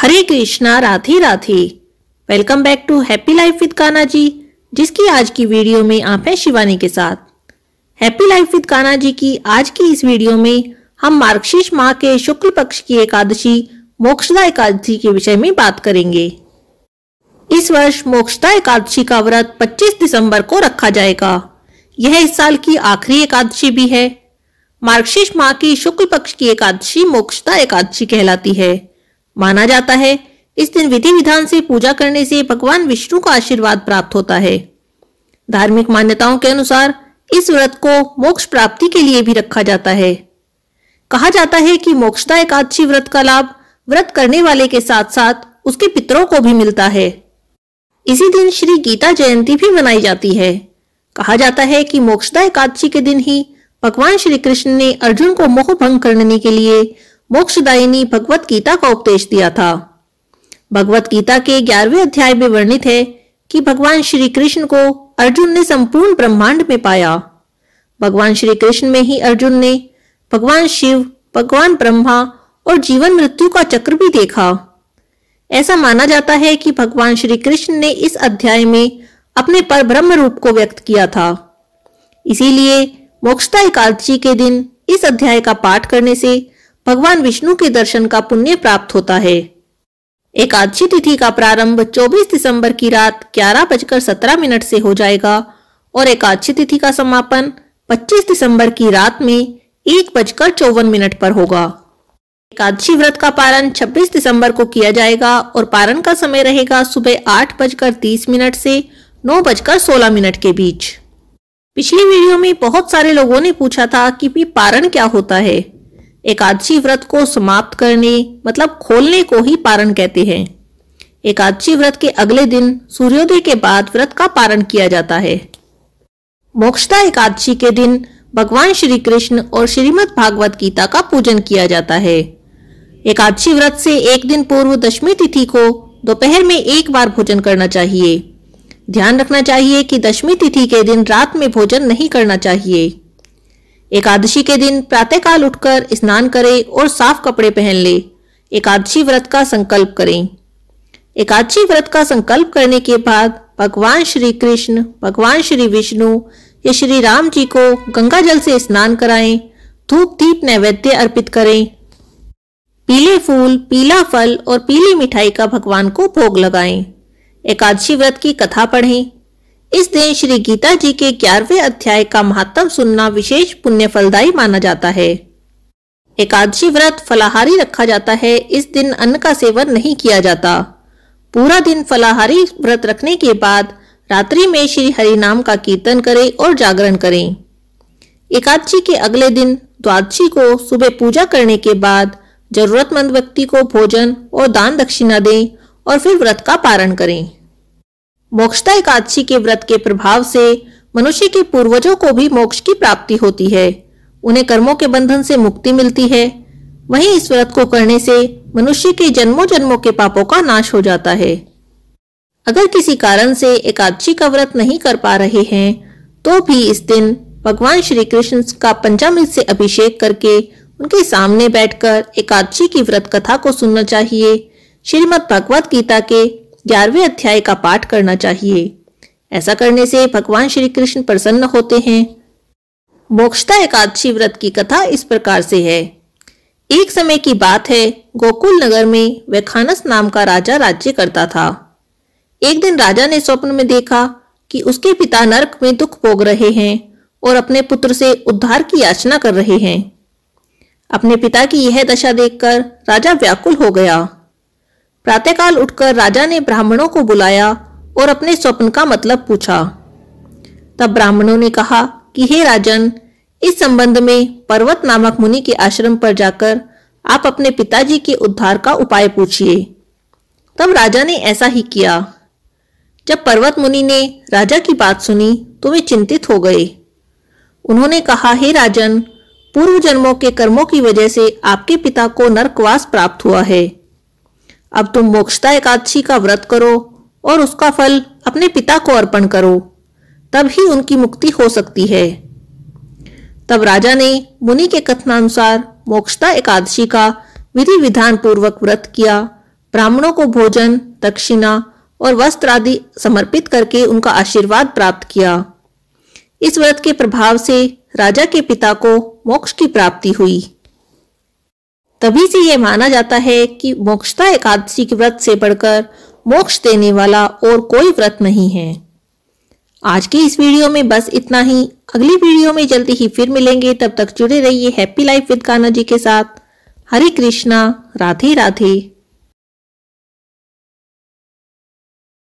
Hare Krishna Radhe Radhe welcome back to happy life with Kana ji जिसकी आज की वीडियो में आप हैं शिवानी के साथ हैप्पी लाइफ विद काना जी की आज की इस वीडियो में हम मार्गशीर्ष माह के शुक्ल पक्ष की एकादशी मोक्षदा एकादशी के विषय में बात करेंगे इस वर्ष मोक्षदा एकादशी का व्रत 25 दिसंबर को रखा जाएगा यह इस साल की आखिरी एकादशी भी है मार्गशीर्ष माह की शुक्ल पक्ष की एकादशी मोक्षदा एकादशी कहलाती है माना जाता है इस दिन विधि विधान से पूजा करने से भगवान विष्णु का आशीर्वाद प्राप्त होता है धार्मिक मान्यताओं के अनुसार इस व्रत को मोक्ष प्राप्ति के लिए भी रखा जाता है कहा जाता है कि मोक्षता एकादशी व्रत का लाभ व्रत करने वाले के साथ साथ उसके पितरों को भी मिलता है इसी दिन श्री गीता जयंती भी मनाई जाती है कहा जाता है कि मोक्षदा एकादशी के दिन ही भगवान श्री कृष्ण ने अर्जुन को मोह भंग करने के लिए मोक्षदायिनी भगवत गीता का उपदेश दिया था भगवत गीता के ग्यारहवें अध्याय में वर्णित है कि भगवान श्री कृष्ण को अर्जुन ने संपूर्ण ब्रह्मांड में पाया भगवान श्री कृष्ण में ही अर्जुन ने भगवान शिव भगवान ब्रह्मा और जीवन मृत्यु का चक्र भी देखा ऐसा माना जाता है कि भगवान श्री कृष्ण ने इस अध्याय में अपने पर ब्रह्म रूप को व्यक्त किया था इसीलिए मोक्षता एकादशी के दिन इस अध्याय का पाठ करने से भगवान विष्णु के दर्शन का पुण्य प्राप्त होता है एकादशी तिथि का प्रारंभ 24 दिसंबर की रात ग्यारह बजकर सत्रह मिनट से हो जाएगा और एकादशी तिथि का समापन 25 दिसंबर की रात में एक बजकर चौवन मिनट पर होगा एकादशी व्रत का पारण 26 दिसंबर को किया जाएगा और पारण का समय रहेगा सुबह आठ बजकर तीस मिनट से नौ बजकर सोलह मिनट के बीच पिछली वीडियो में बहुत सारे लोगों ने पूछा था कि पारण क्या होता है एकादशी व्रत को समाप्त करने मतलब खोलने को ही पारण कहते हैं एकादशी व्रत के अगले दिन सूर्योदय के बाद व्रत का पारण किया जाता है मोक्षता एकादशी के दिन भगवान श्री कृष्ण और श्रीमद भागवत गीता का पूजन किया जाता है एकादशी व्रत से एक दिन पूर्व दशमी तिथि को दोपहर में एक बार भोजन करना चाहिए ध्यान रखना चाहिए कि दशमी तिथि के दिन रात में भोजन नहीं करना चाहिए एकादशी के दिन प्रातःकाल उठकर स्नान करें और साफ कपड़े पहन ले एकादशी व्रत का संकल्प करें एकादशी व्रत का संकल्प करने के बाद भगवान श्री कृष्ण भगवान श्री विष्णु या श्री राम जी को गंगा जल से स्नान कराएं धूप दीप नैवेद्य अर्पित करें पीले फूल पीला फल और पीली मिठाई का भगवान को भोग लगाएं एकादशी व्रत की कथा पढ़ें इस दिन श्री गीता जी के ग्यारहवें अध्याय का महत्व सुनना विशेष पुण्य फलदायी माना जाता है एकादशी व्रत फलाहारी रखा जाता है इस दिन अन्न का सेवन नहीं किया जाता पूरा दिन फलाहारी व्रत रखने के बाद रात्रि में श्री हरि नाम का कीर्तन करें और जागरण करें एकादशी के अगले दिन द्वादशी को सुबह पूजा करने के बाद जरूरतमंद व्यक्ति को भोजन और दान दक्षिणा दें और फिर व्रत का पारण करें मोक्षता एकादशी के व्रत के प्रभाव से मनुष्य के पूर्वजों को भी मोक्ष की प्राप्ति होती है उन्हें कर्मों के बंधन से मुक्ति मिलती है वहीं इस व्रत को करने से मनुष्य के जन्मों जन्मों के पापों का नाश हो जाता है अगर किसी कारण से एकादशी का व्रत नहीं कर पा रहे हैं तो भी इस दिन भगवान श्री कृष्ण का पंचामृत से अभिषेक करके उनके सामने बैठकर एकादशी की व्रत कथा को सुनना चाहिए श्रीमद भगवत गीता के ग्यारहवें अध्याय का पाठ करना चाहिए ऐसा करने से भगवान श्री कृष्ण प्रसन्न होते हैं मोक्षता एकादशी व्रत की कथा इस प्रकार से है एक समय की बात है गोकुल नगर में वैखानस नाम का राजा राज्य करता था एक दिन राजा ने स्वप्न में देखा कि उसके पिता नरक में दुख भोग रहे हैं और अपने पुत्र से उद्धार की याचना कर रहे हैं अपने पिता की यह दशा देखकर राजा व्याकुल हो गया प्रातःकाल उठकर राजा ने ब्राह्मणों को बुलाया और अपने स्वप्न का मतलब पूछा तब ब्राह्मणों ने कहा कि हे राजन इस संबंध में पर्वत नामक मुनि के आश्रम पर जाकर आप अपने पिताजी के उद्धार का उपाय पूछिए तब राजा ने ऐसा ही किया जब पर्वत मुनि ने राजा की बात सुनी तो वे चिंतित हो गए उन्होंने कहा हे राजन पूर्व जन्मों के कर्मों की वजह से आपके पिता को नरकवास प्राप्त हुआ है अब तुम मोक्षता एकादशी का व्रत करो और उसका फल अपने पिता को अर्पण करो तब ही उनकी मुक्ति हो सकती है तब राजा ने मुनि के कथनानुसार मोक्षता एकादशी का विधि विधान पूर्वक व्रत किया ब्राह्मणों को भोजन दक्षिणा और वस्त्र आदि समर्पित करके उनका आशीर्वाद प्राप्त किया इस व्रत के प्रभाव से राजा के पिता को मोक्ष की प्राप्ति हुई तभी से यह माना जाता है कि मोक्षता एकादशी के व्रत से बढ़कर मोक्ष देने वाला और कोई व्रत नहीं है आज की इस वीडियो में बस इतना ही अगली वीडियो में जल्दी ही फिर मिलेंगे तब तक जुड़े रहिए happy life with Kanha ji के साथ हरे कृष्णा राधे राधे